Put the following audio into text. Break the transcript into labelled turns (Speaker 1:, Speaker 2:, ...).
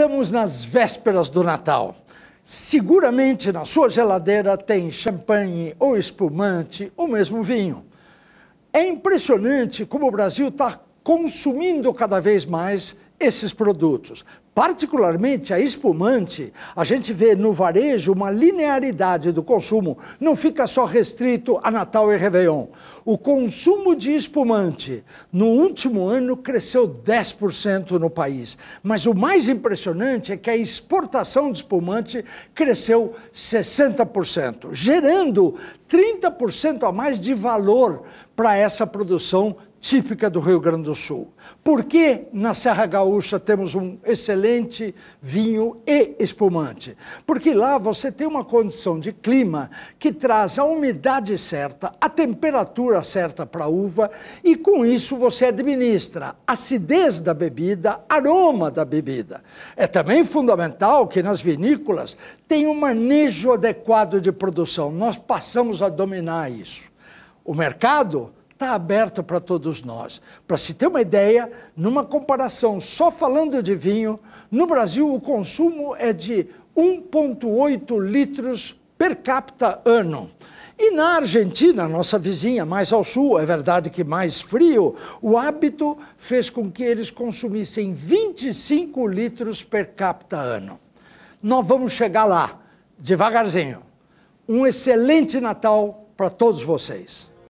Speaker 1: estamos nas vésperas do Natal. Seguramente na sua geladeira tem champanhe ou espumante ou mesmo vinho. É impressionante como o Brasil está consumindo cada vez mais esses produtos. Particularmente a espumante, a gente vê no varejo uma linearidade do consumo, não fica só restrito a Natal e Réveillon. O consumo de espumante no último ano cresceu 10% no país, mas o mais impressionante é que a exportação de espumante cresceu 60%, gerando 30% a mais de valor para essa produção típica do Rio Grande do Sul. Porque na Serra Gaúcha temos um excelente excelente vinho e espumante, porque lá você tem uma condição de clima que traz a umidade certa, a temperatura certa para a uva e com isso você administra acidez da bebida, aroma da bebida. É também fundamental que nas vinícolas tenha um manejo adequado de produção. Nós passamos a dominar isso. O mercado está aberto para todos nós. Para se ter uma ideia, numa comparação só falando de vinho, no Brasil o consumo é de 1,8 litros per capita ano. E na Argentina, nossa vizinha mais ao sul, é verdade que mais frio, o hábito fez com que eles consumissem 25 litros per capita ano. Nós vamos chegar lá, devagarzinho. Um excelente Natal para todos vocês.